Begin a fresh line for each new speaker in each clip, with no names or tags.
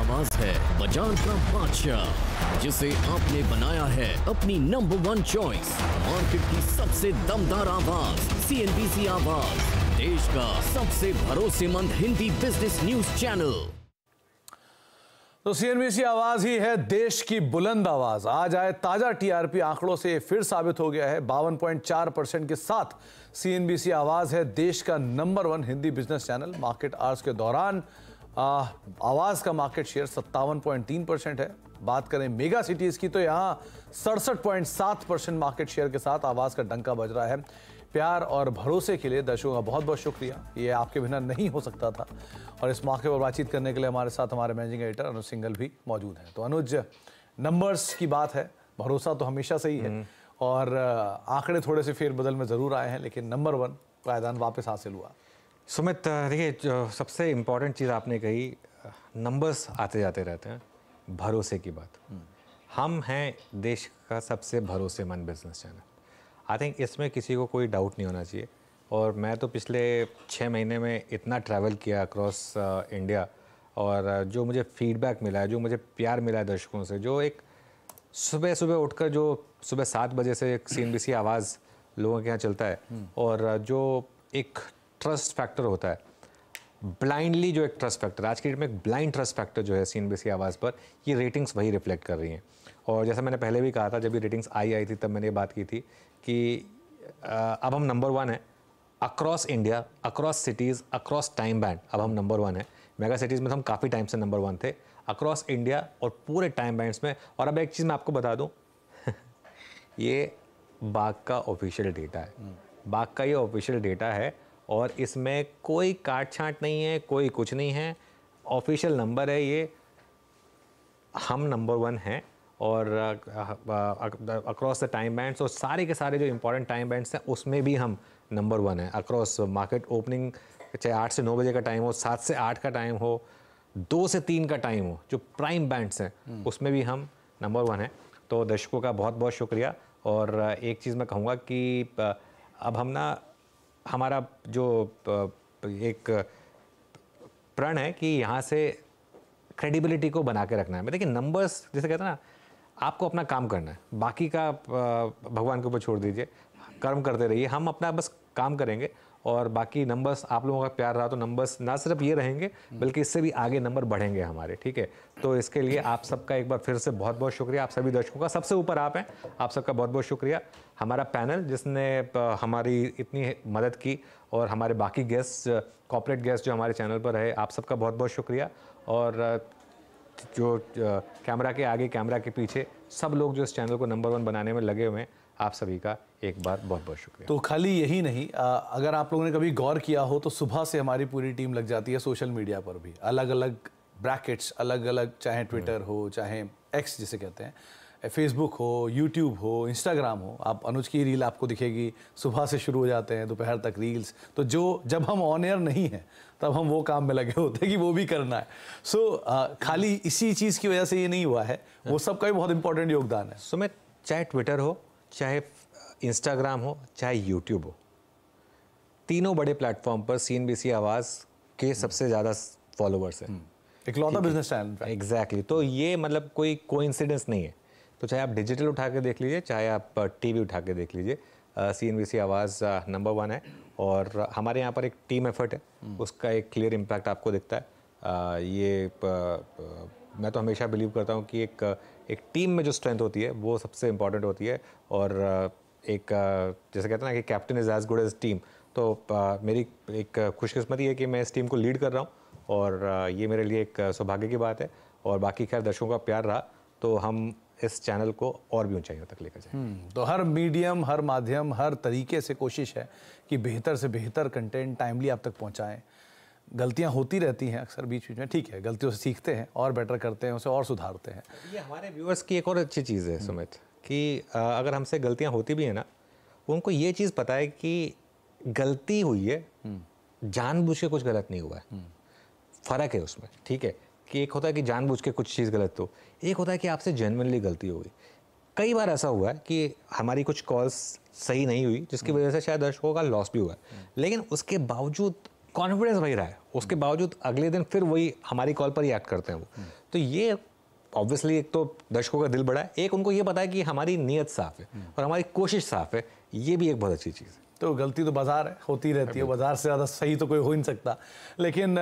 आवाज है बजाज का बादशाह जिसे आपने बनाया है अपनी नंबर वन चॉइस मार्केट की सबसे दमदार आवाज सी एन बी सी आवाज देश का सबसे भरोसेमंद हिंदी बिजनेस न्यूज चैनल
तो सीएनबीसी आवाज ही है देश की बुलंद आवाज आज आए ताजा टीआरपी आंकड़ों से फिर साबित हो गया है बावन परसेंट के साथ सीएनबीसी आवाज है देश का number one Hindi business channel market hours के दौरान आवाज़ का मार्केट शेयर सत्तावन पॉइंट तीन परसेंट है बात करें मेगा सिटीज़ की तो यहाँ सड़सठ पॉइंट सात परसेंट मार्केट शेयर के साथ आवाज़ का डंका बज रहा है प्यार और भरोसे के लिए दर्शकों का बहुत बहुत शुक्रिया ये आपके बिना नहीं हो सकता था और इस मौके पर बातचीत करने के लिए हमारे साथ हमारे मैनेजिंग एडिटर अनुज सिंगल भी मौजूद हैं तो अनुज नंबर्स की बात है भरोसा तो हमेशा से ही है हम्म। और आंकड़े थोड़े से फेरबदल में ज़रूर आए हैं लेकिन नंबर वन पायदान वापस हासिल हुआ सुमित देखिए जो सबसे इम्पॉर्टेंट चीज़ आपने कही नंबर्स
आते जाते रहते हैं भरोसे की बात हम्म। हम हैं देश का सबसे भरोसेमंद बिजनेस चैनल आई थिंक इसमें किसी को कोई डाउट नहीं होना चाहिए और मैं तो पिछले छः महीने में इतना ट्रैवल किया अक्रॉस इंडिया और जो मुझे फीडबैक मिला है जो मुझे प्यार मिला है दर्शकों से जो एक सुबह सुबह उठकर जो सुबह सात बजे से एक सी आवाज़ लोगों के यहाँ चलता है हम्म। और जो एक ट्रस्ट फैक्टर होता है ब्लाइंडली जो एक ट्रस्ट फैक्टर आज की डेट में एक ब्लाइंड ट्रस्ट फैक्टर जो है सी एन बी सी आवाज़ पर ये रेटिंग्स वही रिफ्लेक्ट कर रही हैं और जैसा मैंने पहले भी कहा था जब ये रेटिंग्स आई आई थी तब मैंने ये बात की थी कि आ, अब हम नंबर वन है across India across cities across time band अब हम नंबर वन है मेगा सिटीज़ में तो हम काफ़ी टाइम से नंबर वन थे अक्रॉस इंडिया और पूरे टाइम बैंड्स में और अब एक चीज़ मैं आपको बता दूँ ये बाग का ऑफिशियल डेटा है हम्म। बाघ का ये ऑफिशियल डेटा है और इसमें कोई काट छाँट नहीं है कोई कुछ नहीं है ऑफिशियल नंबर है ये हम नंबर वन हैं और अक्रॉस द टाइम बैंड्स और सारे के सारे जो इम्पोर्टेंट टाइम बैंड्स हैं उसमें भी हम नंबर वन हैं अक्रॉस मार्केट ओपनिंग चाहे आठ से नौ बजे का टाइम हो सात से आठ का टाइम हो दो से तीन का टाइम हो जो प्राइम बैंड्स हैं हम्म। उसमें भी हम नंबर वन हैं तो दर्शकों का बहुत बहुत शुक्रिया और एक चीज़ मैं कहूँगा कि अब हम ना हमारा जो एक प्रण है कि यहाँ से क्रेडिबिलिटी को बना के रखना है मैं देखिए नंबर्स जैसे कहते हैं ना आपको अपना काम करना है बाकी का भगवान के ऊपर छोड़ दीजिए कर्म करते रहिए हम अपना बस काम करेंगे और बाकी नंबर्स आप लोगों का प्यार रहा तो नंबर्स ना सिर्फ ये रहेंगे बल्कि इससे भी आगे नंबर बढ़ेंगे हमारे ठीक है तो इसके लिए आप सबका एक बार फिर से बहुत बहुत शुक्रिया आप सभी दर्शकों का सबसे ऊपर आप हैं आप सबका बहुत बहुत शुक्रिया हमारा पैनल जिसने हमारी इतनी मदद की और हमारे बाकी गेस्ट कॉपरेट गेस्ट जो हमारे चैनल पर रहे आप सबका बहुत बहुत शुक्रिया और जो कैमरा के आगे कैमरा के पीछे सब लोग जो इस चैनल को नंबर वन बनाने में लगे हुए हैं आप सभी का एक बार बहुत बहुत शुक्रिया
तो खाली यही नहीं आ, अगर आप लोगों ने कभी गौर किया हो तो सुबह से हमारी पूरी टीम लग जाती है सोशल मीडिया पर भी अलग अलग ब्रैकेट्स अलग अलग चाहे ट्विटर हो चाहे एक्स जिसे कहते हैं फेसबुक हो यूट्यूब हो इंस्टाग्राम हो आप अनुज की रील आपको दिखेगी सुबह से शुरू हो जाते हैं दोपहर तक रील्स तो जो जब हम ऑन एयर नहीं हैं तब हम वो काम में लगे होते हैं कि वो भी करना है सो so, खाली इसी चीज़ की वजह से ये नहीं हुआ है वो हाँ। सबका भी बहुत इंपॉर्टेंट योगदान है सुमित चाहे ट्विटर
हो चाहे इंस्टाग्राम हो चाहे यूट्यूब हो तीनों बड़े प्लेटफॉर्म पर सी एन बी सी आवाज़ के हम्म। सबसे ज़्यादा फॉलोअर्स हैं इकलौता बिजनेस चैनल एग्जैक्टली तो ये मतलब कोई कोइंसिडेंस नहीं है तो चाहे आप डिजिटल उठा के देख लीजिए चाहे आप टीवी उठा के देख लीजिए सी एन बी सी आवाज़ नंबर वन है और हमारे यहाँ पर एक टीम एफर्ट है हम्म। उसका एक क्लियर इम्पैक्ट आपको दिखता है आ, ये प, प, मैं तो हमेशा बिलीव करता हूँ कि एक एक टीम में जो स्ट्रेंथ होती है वो सबसे इम्पॉर्टेंट होती है और एक जैसे कहते हैं ना कि captain is as good as team तो मेरी एक खुशकिस्मती है कि मैं इस टीम को लीड कर रहा हूँ और ये मेरे लिए एक सौभाग्य की बात है और बाकी खैर दर्शकों का प्यार रहा तो हम इस चैनल को और भी ऊंचाइयों तक लेकर जाए
हम्म, तो हर मीडियम हर माध्यम हर तरीके से कोशिश है कि बेहतर से बेहतर कंटेंट टाइमली आप तक पहुंचाएं गलतियां होती रहती हैं अक्सर बीच बीच में ठीक है गलतियों से सीखते हैं और बेटर करते हैं उसे और सुधारते हैं
ये हमारे व्यूअर्स
की एक और अच्छी चीज़ है सुमित कि अगर
हमसे गलतियां होती भी हैं ना उनको ये चीज़ पता है कि गलती हुई है
हम्म।
जानबूझ के कुछ गलत नहीं हुआ है हम्म। फ़र्क है उसमें ठीक है कि एक होता है कि जानबूझ के कुछ चीज़ गलत हो एक होता है कि आपसे जेनवनली गलती हो गई कई बार ऐसा हुआ है कि हमारी कुछ कॉल्स सही नहीं हुई जिसकी हम्म। वजह से शायद दर्शकों का लॉस भी हुआ है लेकिन उसके बावजूद कॉन्फिडेंस वही रहा है उसके बावजूद अगले दिन फिर वही हमारी कॉल पर ही एक्ट करते हैं वो हम्म। तो ये ऑब्वियसली एक तो दर्शकों का दिल बड़ा है एक उनको ये पता है कि हमारी नीयत साफ है
हम्म। और हमारी कोशिश साफ है ये भी एक बहुत अच्छी चीज़ है तो गलती तो बाज़ार होती रहती है बाज़ार से ज़्यादा सही तो कोई हो ही नहीं सकता लेकिन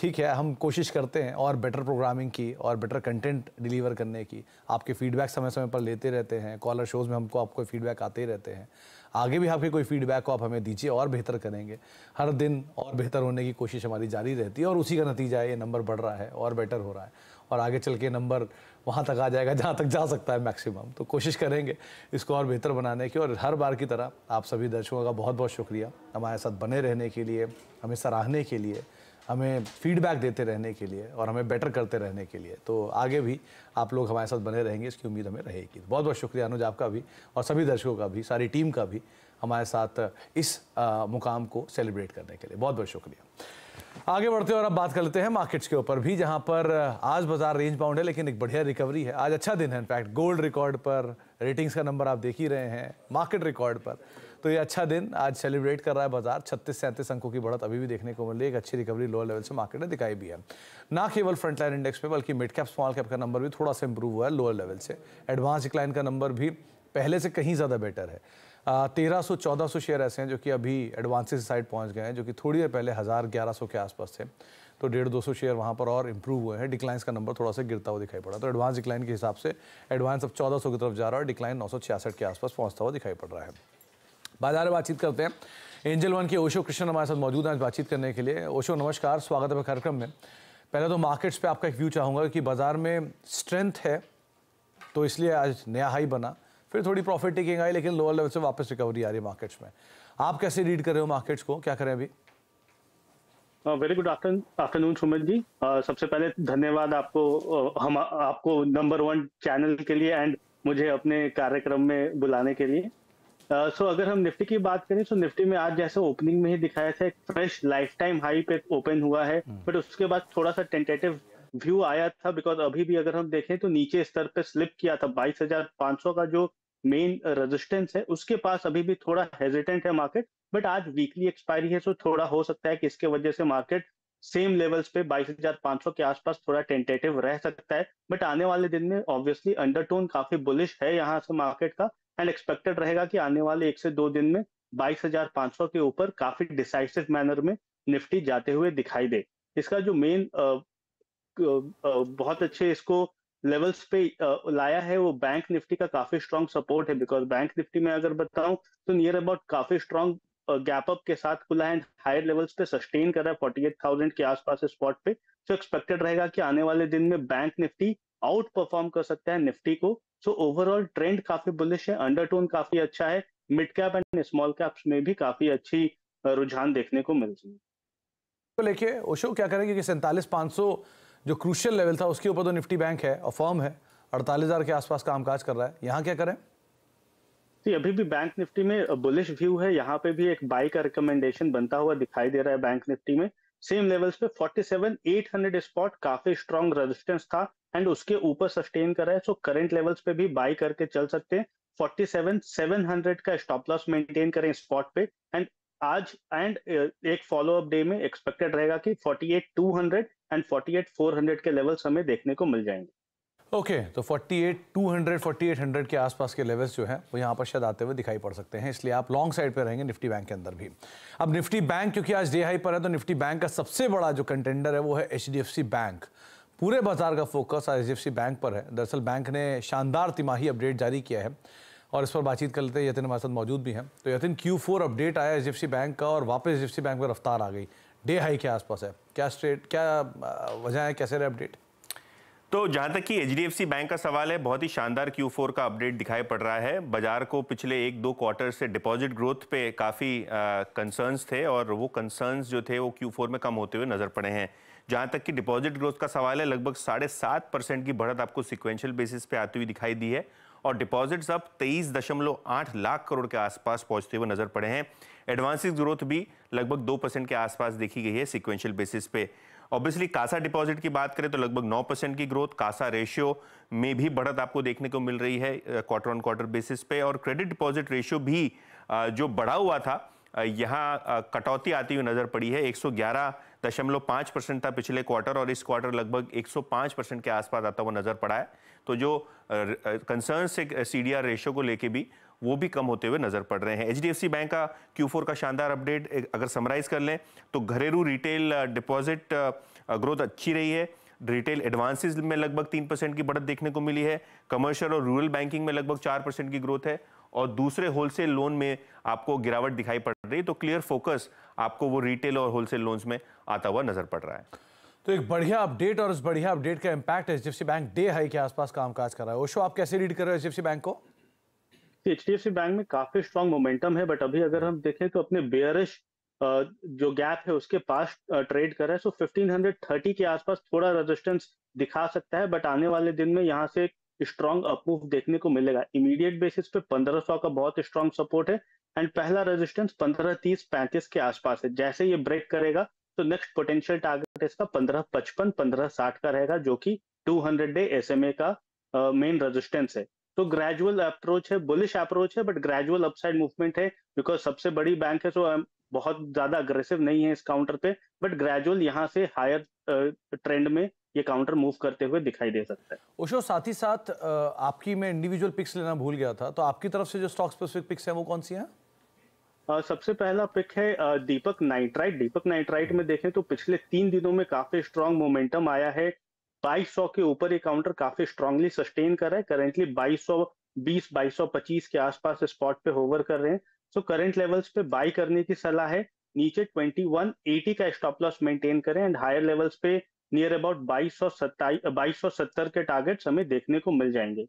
ठीक है हम कोशिश करते हैं और बेटर प्रोग्रामिंग की और बेटर कंटेंट डिलीवर करने की आपके फीडबैक समय समय पर लेते रहते हैं कॉलर शोज़ में हमको आपको फीडबैक आते ही रहते हैं आगे भी आपके कोई फीडबैक हो आप हमें दीजिए और बेहतर करेंगे हर दिन और बेहतर होने की कोशिश हमारी जारी रहती है और उसी का नतीजा है ये नंबर बढ़ रहा है और बेटर हो रहा है और आगे चल के नंबर वहाँ तक आ जाएगा जहाँ तक जा सकता है मैक्सिमम तो कोशिश करेंगे इसको और बेहतर बनाने की और हर बार की तरह आप सभी दर्शकों का बहुत बहुत शुक्रिया हमारे साथ बने रहने के लिए हमें सराहने के लिए हमें फीडबैक देते रहने के लिए और हमें बेटर करते रहने के लिए तो आगे भी आप लोग हमारे साथ बने रहेंगे इसकी उम्मीद हमें रहेगी बहुत बहुत शुक्रिया अनुज आपका भी और सभी दर्शकों का भी सारी टीम का भी हमारे साथ इस आ, मुकाम को सेलिब्रेट करने के लिए बहुत बहुत शुक्रिया आगे बढ़ते हैं और अब बात कर लेते हैं मार्केट्स के ऊपर भी जहां पर आज बाजार रेंज बाउंड है लेकिन एक बढ़िया रिकवरी है आज अच्छा दिन है इनफैक्ट गोल्ड रिकॉर्ड पर रेटिंग्स का नंबर आप देख ही रहे हैं मार्केट रिकॉर्ड पर तो ये अच्छा दिन आज सेलिब्रेट कर रहा है बाजार छत्तीस सैंतीस अंकों की बढ़त अभी भी देखने को मिल रही है एक अच्छी रिकवरी लोअर लेवल से मार्केट ने दिखाई भी है ना केवल फ्रंटलाइन इंडेक्स पे बल्कि मिड कैप स्मॉल कैप का नंबर भी थोड़ा सा इंप्रूव हुआ है लोअर लेवल से एडवांस डिक्लाइन का नंबर भी पहले से कहीं ज़्यादा बेटर है तेरह सौ चौदह सौ शेयर ऐसे हैं जो कि अभी एडवांसेस साइड पहुंच गए हैं जो कि थोड़ी देर पहले हज़ार ग्यारह सौ के आसपास थे तो डेढ़ दो सौ शेयर वहाँ पर और इम्प्रूव हुए हैं डिक्लाइंस का नंबर थोड़ा सा गिरता हुआ दिखाई पड़ा तो एडवांस डिक्लाइन के हिसाब से एडवांस अब चौदह सौ की तरफ जा रहा है और डिक्लाइन नौ सौ छियासठ के आसपास पहुँचता हुआ दिखाई पड़ रहा है बाजार में बातचीत करते हैं एंजल वन के ओशो कृष्ण हमारे साथ मौजूद हैं आज बातचीत करने के लिए ओशो नमस्कार स्वागत है कार्यक्रम में पहले तो मार्केट्स पे आपका एक व्यू चाहूँगा कि बाज़ार में स्ट्रेंथ है तो इसलिए आज नया हाई बना फिर थोड़ी प्रॉफिट टेकिंग आई लेकिन लोअर लेवल से वापस रिकवरी आ रही है मार्केट्स में आप कैसे रीड कर रहे हो मार्केट्स को क्या करें अभी
very good afternoon Sumit ji uh, सबसे पहले धन्यवाद आपको uh, हम आपको नंबर वन चैनल के लिए एंड मुझे अपने कार्यक्रम में बुलाने के लिए सो अगर हम निफ्टी की बात करें तो निफ्टी में आज जैसे ओपनिंग में ही दिखाया था एक फ्रेश लाइफ टाइम हाई पे ओपन हुआ है बट हम्म। उसके बाद थोड़ा सा टेंटेटिव व्यू आया था बिकॉज अभी भी अगर हम देखें तो नीचे स्तर पे स्लिप किया था सौ का जो मेन रेजिस्टेंस है उसके पास अभी भी थोड़ा हेजिटेंट है मार्केट बट आज वीकली एक्सपायरी है सो थोड़ा हो सकता है कि इसके वजह से मार्केट सेम लेवल्स पे 22,500 के आसपास थोड़ा टेंटेटिव रह सकता है बट आने वाले दिन में ऑब्वियसली अंडरटोन काफी बुलिश है यहाँ से मार्केट का एंड एक्सपेक्टेड रहेगा कि आने वाले एक से दो दिन में बाईस हजार पांच सौ के ऊपर काफी डिसाइसिव मैनर में निफ्टी जाते हुए दिखाई दे इसका जो मेन बहुत अच्छे इसको लेवल्स पे लाया है वो बैंक निफ्टी का काफी स्ट्रांग सपोर्ट है बिकॉज बैंक निफ्टी में अगर बताऊं तो नियर अबाउट काफी स्ट्रांग गैप अप के साथ खुला है एंड हायर लेवल्स पे सस्टेन कर रहा है फोर्टी एट थाउजेंड के आसपास स्पॉट पे तो एक्सपेक्टेड रहेगा कि आने वाले दिन में बैंक निफ्टी आउट परफॉर्म कर सकता है निफ्टी को सो ओवरऑल ट्रेंड काफी बुलिश है अंडरटोन काफी अच्छा है mid cap and small caps में भी काफी अच्छी रुझान देखने को मिल रही है
तो लेके ओशो क्या करेंगे कि सैंतालीस पांच सौ जो क्रूशियल लेवल था उसके ऊपर तो निफ्टी बैंक है और फॉर्म है अड़तालीस हज़ार के आसपास कामकाज कर रहा है यहाँ क्या करें
तो अभी भी बैंक निफ्टी में बुलिश व्यू है यहाँ पे भी एक बाई का रिकमेंडेशन बनता हुआ दिखाई दे रहा है बैंक निफ्टी में सेम लेवल्स पे 47 800 स्पॉट काफी स्ट्रॉन्ग रेजिस्टेंस था एंड उसके ऊपर सस्टेन करा है सो करंट लेवल्स पे भी बाय करके चल सकते हैं 47 700 का स्टॉप लॉस मेंटेन करें स्पॉट पे एंड आज एंड uh, एक फॉलो अप डे में एक्सपेक्टेड रहेगा कि 48 200 एंड 48 400 के लेवल्स हमें देखने को मिल जाएंगे
ओके okay, तो 48 200 4800 के आसपास के लेवल्स जो हैं वो यहाँ पर शायद आते हुए दिखाई पड़ सकते हैं इसलिए आप लॉन्ग साइड पे रहेंगे निफ्टी बैंक के अंदर भी अब निफ्टी बैंक क्योंकि आज डे हाई पर है तो निफ्टी बैंक का सबसे बड़ा जो कंटेंडर है वो है एच बैंक पूरे बाजार का फोकस आज एच बैंक पर है दरअसल बैंक ने शानदार तिमाही अपडेट जारी किया है और इस पर बातचीत कर लेते हैं यतिन हमारे साथ मौजूद भी हैं तो यतिन क्यू फोर अपडेट आया एच बैंक का और वापस एच बैंक में रफ्तार आ गई डे हाई के आसपास है क्या स्ट्रेट क्या वजह है कैसे रहे अपडेट
तो जहां तक कि एच बैंक का सवाल है बहुत ही शानदार Q4 का अपडेट दिखाई पड़ रहा है बाजार को पिछले एक दो क्वार्टर से डिपॉजिट ग्रोथ पे काफ़ी कंसर्न्स थे और वो कंसर्न्स जो थे वो Q4 में कम होते हुए नज़र पड़े हैं जहां तक कि डिपॉजिट ग्रोथ का सवाल है लगभग साढ़े सात परसेंट की बढ़त आपको सिक्वेंशियल बेसिस पे आती हुई दिखाई दी है और डिपॉजिट्स अब तेईस दशमलव आठ लाख करोड़ के आसपास पहुंचते हुए नजर पड़े हैं एडवांसिस ग्रोथ भी लगभग दो परसेंट के आसपास देखी गई है सिक्वेंशियल बेसिस पे ऑब्वियसली कासा डिपॉजिट की बात करें तो लगभग नौ परसेंट की ग्रोथ कासा रेशियो में भी बढ़त आपको देखने को मिल रही है क्वार्टर ऑन क्वार्टर बेसिस पे और क्रेडिट डिपॉजिट रेशियो भी जो बढ़ा हुआ था यहाँ कटौती आती हुई नज़र पड़ी है पाँच परसेंट था पिछले क्वार्टर और इस क्वार्टर लगभग 105 परसेंट के आसपास आता हुआ नज़र पड़ा है तो जो कंसर्न से सी रेशियो को लेके भी वो भी कम होते हुए नजर पड़ रहे हैं एच बैंक का क्यू का शानदार अपडेट अगर समराइज कर लें तो घरेलू रिटेल डिपॉजिट ग्रोथ अच्छी रही है रिटेल एडवांसेस में लगभग तीन परसेंट की बढ़त देखने को मिली है कमर्शियल और रूरल बैंकिंग में लगभग चार परसेंट की ग्रोथ है और दूसरे होलसेल लोन में आपको गिरावट दिखाई पड़ रही है तो क्लियर फोकस आपको वो रिटेल और होलसेल लोन्स में आता हुआ नजर पड़ रहा है
तो एक बढ़िया अपडेट और उस बढ़िया अपडेट का impact H bank day high के आसपास कामकाज कर रहा है ओशो आप कैसे रीड कर रहे हो एच बैंक को
एफ सी बैंक में काफी स्ट्रांग मोमेंटम है बट अभी अगर हम देखें तो अपने बेयरिश जो गैप है उसके पास ट्रेड कर रहा है सो थर्टी के आसपास थोड़ा रेजिस्टेंस दिखा सकता है बट आने वाले दिन में यहाँ से स्ट्रॉन्ग अपमूव देखने को मिलेगा इमीडिएट बेसिस पे 1500 का बहुत स्ट्रॉन्ग सपोर्ट है एंड पहला रेजिस्टेंस तीस पैंतीस के आसपास है जैसे ये ब्रेक करेगा तो नेक्स्ट पोटेंशियल टारगेट इसका पंद्रह पंद्रह साठ का रहेगा जो कि हंड्रेड डे एस का मेन uh, रेजिस्टेंस है तो ग्रेजुअल अप्रोच है बुलिश अप्रोच है बट ग्रेजुअल अपसाइड मूवमेंट है बिकॉज सबसे बड़ी बैंक है सो बहुत ज्यादा अग्रेसिव नहीं है इस काउंटर पे बट ग्रेजुअल यहाँ से हायर ट्रेंड में ये काउंटर मूव करते हुए दिखाई दे सकता है ओशो साथ ही
साथ आपकी मैं इंडिविजुअल पिक्स लेना भूल गया था तो आपकी तरफ से जो स्टॉक स्पेसिफिक पिक्स है वो कौन सी
Uh, सबसे पहला पिक है दीपक नाइट्राइट दीपक नाइट्राइट में देखें तो पिछले तीन दिनों में काफी स्ट्रांग मोमेंटम आया है 2200 के ऊपर ये काउंटर काफी स्ट्रांगली सस्टेन कर रहा है करेंटली 2220 2225 के आसपास स्पॉट पे होवर कर रहे हैं सो करंट लेवल्स पे बाई करने की सलाह है नीचे 2180 का स्टॉप लॉस मेंटेन करें एंड हायर लेवल्स पे नियर अबाउट बाईस सौ के टारगेट्स हमें देखने को मिल जाएंगे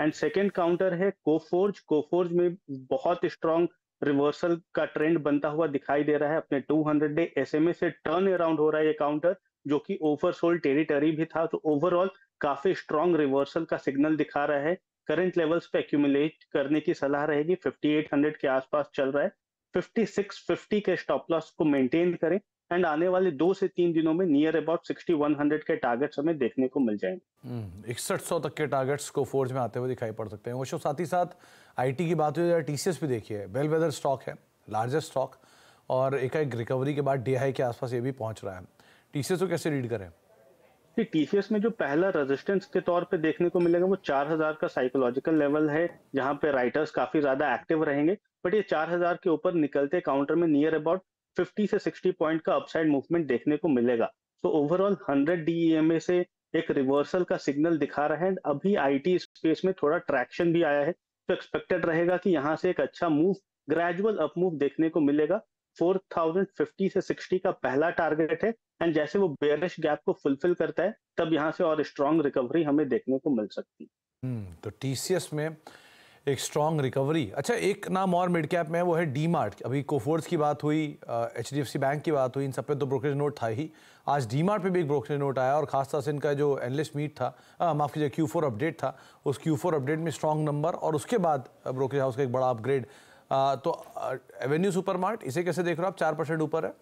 एंड सेकेंड काउंटर है कोफोर्ज कोफोर्ज में बहुत स्ट्रांग रिवर्सल का ट्रेंड बनता हुआ दिखाई दे रहा है अपने 200 डे एसएमए से टर्न अराउंड हो रहा है ये काउंटर जो कि ओवरसोल्ड टेरिटरी भी था तो ओवरऑल काफी स्ट्रॉन्ग रिवर्सल का सिग्नल दिखा रहा है करंट लेवल्स पे एक्यूमुलेट करने की सलाह रहेगी 5800 के आसपास चल रहा है 5650 के स्टॉप लॉस को मेंटेन करें एंड आने वाले दो से तीन दिनों में नियर अबाउट 6100 के टारगेट्स हमें देखने को मिल जाएंगे
हम्म, इकसठ सौ तक के टारगेट्स को फोर्ज में आते हुए दिखाई पड़ सकते हैं वो साथ ही साथ आईटी की बात हुई टी तो भी देखिए बेल वेदर स्टॉक है लार्जेस्ट स्टॉक और एक, एक रिकवरी के बाद डी के आसपास ये भी पहुंच रहा है टीसीएस को कैसे रीड करें
टीसीएस में जो पहला रेजिस्टेंस के तौर पे देखने को मिलेगा वो 4000 का साइकोलॉजिकल लेवल है जहां पे राइटर्स काफी ज्यादा एक्टिव रहेंगे बट ये 4000 के ऊपर निकलते काउंटर में नियर अबाउट 50 से 60 पॉइंट का अपसाइड मूवमेंट देखने को मिलेगा तो ओवरऑल 100 डीईएमए से एक रिवर्सल का सिग्नल दिखा रहे हैं अभी आईटी स्पेस में थोड़ा ट्रैक्शन भी आया है तो एक्सपेक्टेड रहेगा कि यहाँ से एक अच्छा मूव ग्रेजुअल अप मूव देखने को मिलेगा 4050 से 60 का पहला टारगेट है एंड जैसे वो बेयरिश गैप को फुलफिल करता है तब यहाँ से और स्ट्रॉन्ग रिकवरी हमें देखने को मिल सकती
है हम्म, तो टीसीएस में एक स्ट्रॉन्ग रिकवरी अच्छा एक नाम और मिड कैप में है वो है डी मार्ट अभी कोफोर्स की बात हुई H D F C bank की बात हुई इन सब पे तो ब्रोकरेज नोट था ही आज डी मार्ट पर भी एक ब्रोकरेज नोट आया और खासतौर से इनका जो एनलिस्ट मीट था माफ़ कीजिए क्यू फोर अपडेट था उस क्यू फोर अपडेट में स्ट्रॉन्ग नंबर और उसके बाद ब्रोकरेज हाउस का एक बड़ा अपग्रेड तो एवेन्यू सुपरमार्ट इसे कैसे देख रहे हो आप चार परसेंट ऊपर है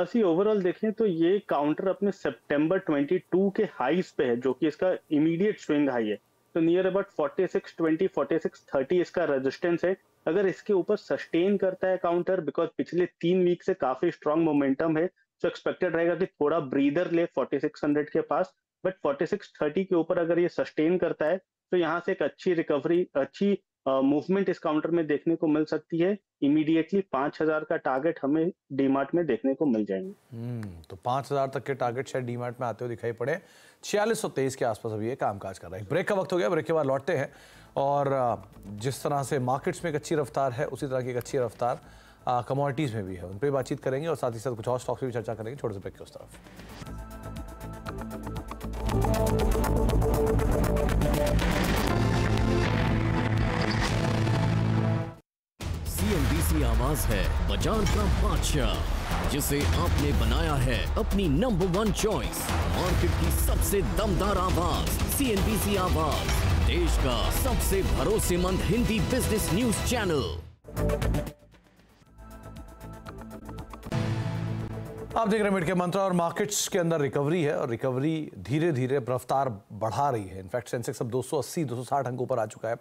असी हाँ ओवरऑल देखें तो ये काउंटर अपने सितंबर 22 के हाईस पे है जो कि इसका इमीडिएट स्विंग हाई है तो नियर अबाउट 46 20 46 30 इसका रेजिस्टेंस है अगर इसके ऊपर सस्टेन करता है काउंटर बिकॉज पिछले तीन वीक से काफी स्ट्रांग मोमेंटम है तो एक्सपेक्टेड रहेगा कि थोड़ा ब्रीदर ले 4600 के पास बट 4630 के ऊपर अगर ये सस्टेन करता है तो यहाँ से एक अच्छी रिकवरी अच्छी मूवमेंट इस काउंटर में देखने को मिल सकती है इमीडिएटली पांच हजार का टारगेट हमें डीमार्ट में देखने को मिल जाएंगे
हम्म, तो पांच हजार तक के टारगेट शायद डीमार्ट में आते हुए दिखाई पड़े छियालीस सौ तेईस के आसपास अभी ये कामकाज कर रहा है ब्रेक का वक्त हो गया ब्रेक के बाद लौटते हैं और जिस तरह से मार्केट्स में एक अच्छी रफ्तार है उसी तरह की एक अच्छी रफ्तार कमोडिटीज़ में भी है उन पर बातचीत करेंगे और साथ ही साथ कुछ और स्टॉक्स भी चर्चा करेंगे छोटे से ब्रेक की उस तरफ
आवाज है बाजार का बादशाह जिसे आपने बनाया है अपनी नंबर वन चॉइस मार्केट की सबसे दमदार आवाज सी आवाज देश का सबसे भरोसेमंद हिंदी बिजनेस न्यूज चैनल
आप देख रहे हैं मिड के मंत्रा और मार्केट्स के अंदर रिकवरी है और रिकवरी धीरे धीरे रफ्तार बढ़ा रही है इनफैक्ट सेंसेक्स अब 280 260 अंक ऊपर आ चुका है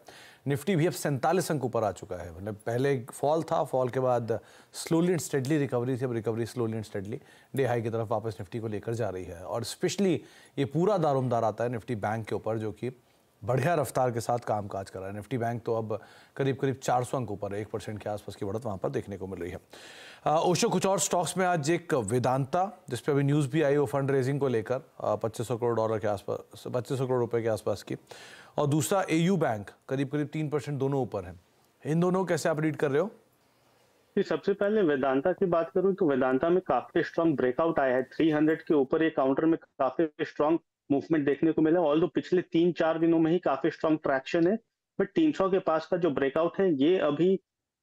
निफ्टी भी अब सैंतालीस अंक ऊपर आ चुका है मतलब पहले फॉल था फॉल के बाद स्लोली एंड स्टेडली रिकवरी थी अब recovery slowly and steadily day high की तरफ वापस निफ्टी को लेकर जा रही है और स्पेशली ये पूरा दारोमदार आता है निफ्टी बैंक के ऊपर जो कि बढ़िया रफ्तार के साथ काम काज कर रहा है निफ्टी बैंक तो अब करीब करीब 400 अंक ऊपर एक परसेंट के आसपास की बढ़त वहां पर देखने को मिल रही है ओशो कुछ और स्टॉक्स में आज एक वेदांता जिस पे अभी न्यूज़ भी आई वो फंड रेजिंग को लेकर पच्चीस करोड़ डॉलर के आसपास पच्चीस करोड़ रुपये के आसपास की और दूसरा ए बैंक करीब करीब तीन दोनों ऊपर है इन दोनों कैसे आप रीड कर रहे हो
जी सबसे पहले वेदांता की बात करूं तो वेदांता में काफी स्ट्रांग ब्रेकआउट आया है 300 के ऊपर ये काउंटर में काफी स्ट्रांग मूवमेंट देखने को मिला ऑल दो पिछले तीन चार दिनों में ही काफी स्ट्रॉन्ग ट्रैक्शन है बट तीन सौ के पास का जो ब्रेकआउट है ये अभी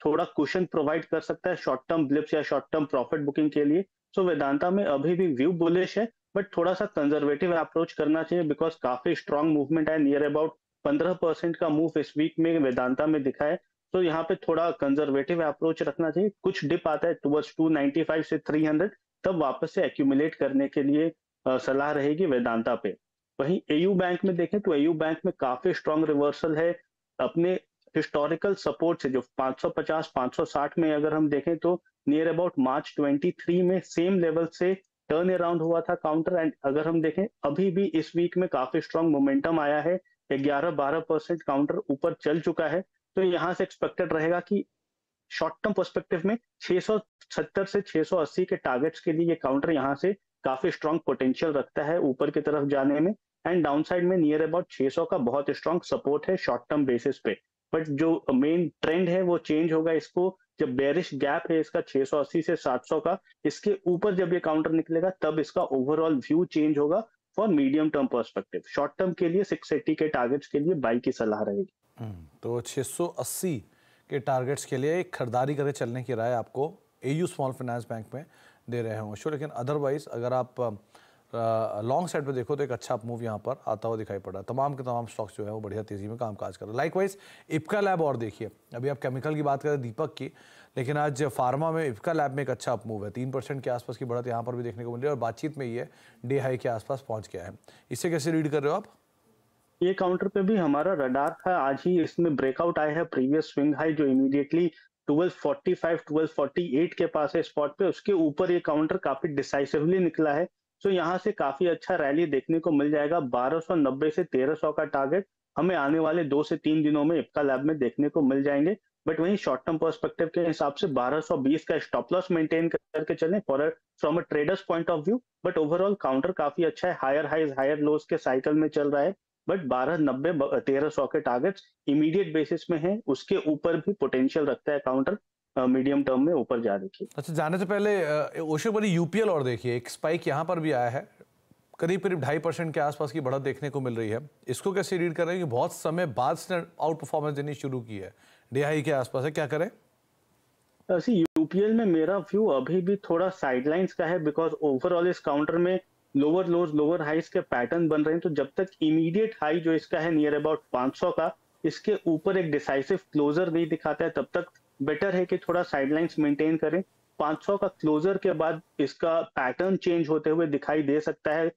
थोड़ा क्वेश्चन प्रोवाइड कर सकता है शॉर्ट टर्म ब्लिप्स या शॉर्ट टर्म प्रॉफिट बुकिंग के लिए सो so, वेदांता में अभी भी व्यू बुलिश है बट थोड़ा सा कंजर्वेटिव अप्रोच करना चाहिए बिकॉज काफी स्ट्रॉन्ग मूवमेंट है नियर अबाउट पंद्रह परसेंट का मूव इस वीक में वेदांता में दिखा है तो यहाँ पे थोड़ा कंजर्वेटिव अप्रोच रखना चाहिए कुछ डिप आता है टूवर्ड्स टू से थ्री तब वापस से एक्यूमुलेट करने के लिए सलाह रहेगी वेदांता पे वहीं एयू बैंक में देखें तो एयू बैंक में काफी स्ट्रांग रिवर्सल है अपने हिस्टोरिकल सपोर्ट से जो 550 560 में अगर हम देखें तो नियर अबाउट मार्च 23 में सेम लेवल से टर्न अराउंड हुआ था काउंटर एंड अगर हम देखें अभी भी इस वीक में काफी स्ट्रांग मोमेंटम आया है ग्यारह बारह परसेंट काउंटर ऊपर चल चुका है तो यहां से एक्सपेक्टेड रहेगा कि शॉर्ट टर्म पर्सपेक्टिव में 670 से 680 के टारगेट्स के लिए ये काउंटर यहाँ से काफी स्ट्रांग पोटेंशियल रखता है ऊपर की तरफ जाने में एंड डाउन साइड में नियर अबाउट 600 का बहुत स्ट्रांग सपोर्ट है शॉर्ट टर्म बेसिस पे बट जो मेन ट्रेंड है वो चेंज होगा इसको जब बेरिश गैप है इसका 680 से 700 का इसके ऊपर जब ये काउंटर निकलेगा तब इसका ओवरऑल व्यू चेंज होगा for medium term perspective short term के लिए 680 के टारगेट्स के लिए बाई की सलाह रहेगी
हम्म, तो 680 के टारगेट्स के लिए एक खरीदारी करके चलने की राय आपको एयू स्मॉल फाइनेंस बैंक में दे रहे हैं शो लेकिन अदरवाइज़ अगर आप लॉन्ग साइड पे देखो तो एक अच्छा मूव यहाँ पर आता हुआ दिखाई पड़ रहा है तमाम के तमाम स्टॉक्स जो है वो बढ़िया तेज़ी में काम काज कर रहे हैं लाइकवाइज इपका लैब और देखिए अभी आप केमिकल की बात करें दीपक की लेकिन आज फार्मा में इपका लैब में एक अच्छा अप मूव है तीन परसेंट के आसपास की बढ़त यहाँ पर भी देखने को मिल रही है और बातचीत में ये डे हाई के आसपास पहुँच गया है इसे कैसे रीड कर रहे हो
आप ये काउंटर पे भी हमारा रडार था आज ही इसमें ब्रेकआउट आया है प्रीवियस स्विंग हाई जो इमीडिएटली 1245 1248 के पास है स्पॉट पे उसके ऊपर ये काउंटर काफी डिसाइसिवली निकला है सो तो यहाँ से काफी अच्छा रैली देखने को मिल जाएगा 1290 से 1300 का टारगेट हमें आने वाले दो से तीन दिनों में इपका लैब में देखने को मिल जाएंगे बट वहीं शॉर्ट टर्म पर्सपेक्टिव के हिसाब से 1220 का स्टॉप लॉस मेंटेन करके चलें for from a traders point of view but overall counter काफी अच्छा है हायर हाइज हायर लोस के साइकिल में चल रहा है बट बारह नब्बे तेरह सौ के टारगेट इमीडिएट बेसिस में है उसके ऊपर भी पोटेंशियल रखता है काउंटर मीडियम टर्म में ऊपर जा देखिए
अच्छा जाने से पहले ओशो बड़ी यूपीएल और देखिए एक स्पाइक यहाँ पर भी आया है करीब करीब ढाई परसेंट के आसपास की बढ़त देखने को मिल रही है इसको कैसे रीड कर रहे हैं कि बहुत समय बाद से आउट परफॉर्मेंस देनी शुरू की है ढाई के आसपास है क्या करें
यूपीएल में मेरा व्यू अभी भी थोड़ा साइडलाइंस का है बिकॉज ओवरऑल इस काउंटर में लोअर लोज लोअर हाइज के पैटर्न बन रहे हैं तो जब तक इमीडिएट हाई जो इसका है नियर अबाउट 500 का इसके ऊपर एक डिसाइसिव क्लोजर नहीं दिखाता है तब तक बेटर है कि थोड़ा साइडलाइंस मेंटेन करें 500 का क्लोजर के बाद इसका पैटर्न चेंज होते हुए दिखाई दे सकता है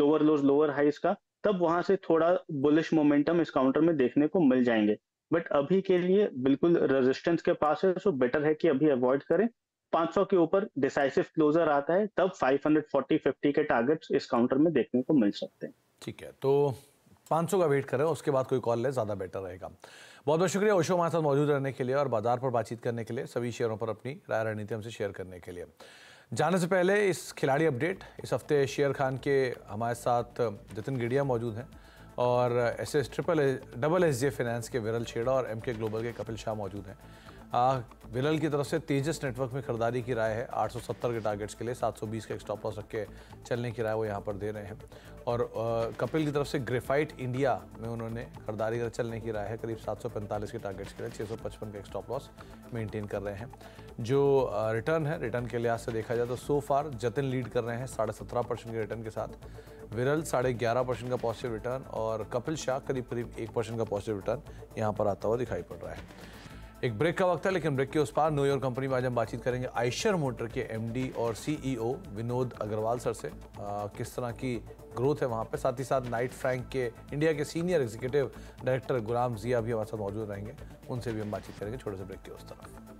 लोअर लोज लोअर हाइज का तब वहां से थोड़ा बुलिश मोमेंटम इस काउंटर में देखने को मिल जाएंगे बट अभी के लिए बिल्कुल रेजिस्टेंस के पास है सो बेटर है कि अभी अवॉइड करें 500 के ऊपर डिसाइसिव क्लोजर आता है तब 540 50 के टारगेट्स इस काउंटर में देखने को मिल सकते हैं
ठीक है तो 500 का वेट करें उसके बाद कोई कॉल ले ज़्यादा बेटर रहेगा बहुत बहुत शुक्रिया ओशो हमारे साथ मौजूद रहने के लिए और बाजार पर बातचीत करने के लिए सभी शेयरों पर अपनी राय रणनीति हमसे शेयर करने के लिए जाने से पहले इस खिलाड़ी अपडेट इस हफ्ते शेयर खान के हमारे साथ जितिन गिडिया मौजूद हैं और S S triple double S J finance के विरल छेड़ा और एम के ग्लोबल के कपिल शाह मौजूद हैं विलल की तरफ से तेजस नेटवर्क में खरीदारी की राय है 870 के टारगेट्स के लिए 720 का एक स्टॉप लॉस रख के चलने की राय वो यहाँ पर दे रहे हैं और कपिल की तरफ से ग्रेफाइट इंडिया में उन्होंने खरीदारी कर चलने की राय है करीब 745 के टारगेट्स के लिए 655 का एक स्टॉप लॉस मेंटेन कर रहे हैं जो रिटर्न है रिटर्न के लिहाज से देखा जाए तो सो फार जतिन लीड कर रहे हैं साढ़े परसेंट के रिटर्न के साथ विरल साढ़े ग्यारह परसेंट का पॉजिटिव रिटर्न और कपिल शाह करीब करीब एक परसेंट का पॉजिटिव रिटर्न यहाँ पर आता हुआ दिखाई पड़ रहा है एक ब्रेक का वक्त है लेकिन ब्रेक के उस पार न्यूयॉर्क कंपनी में आज हम बातचीत करेंगे आइशर मोटर के एमडी और CEO e Vinod Agarwal sir से आ, किस तरह की ग्रोथ है वहाँ पे साथ ही साथ नाइट फ्रैंक के इंडिया के senior executive director Ghulam Zia भी हमारे साथ मौजूद रहेंगे उनसे भी हम बातचीत करेंगे
छोटे से ब्रेक के उस तरफ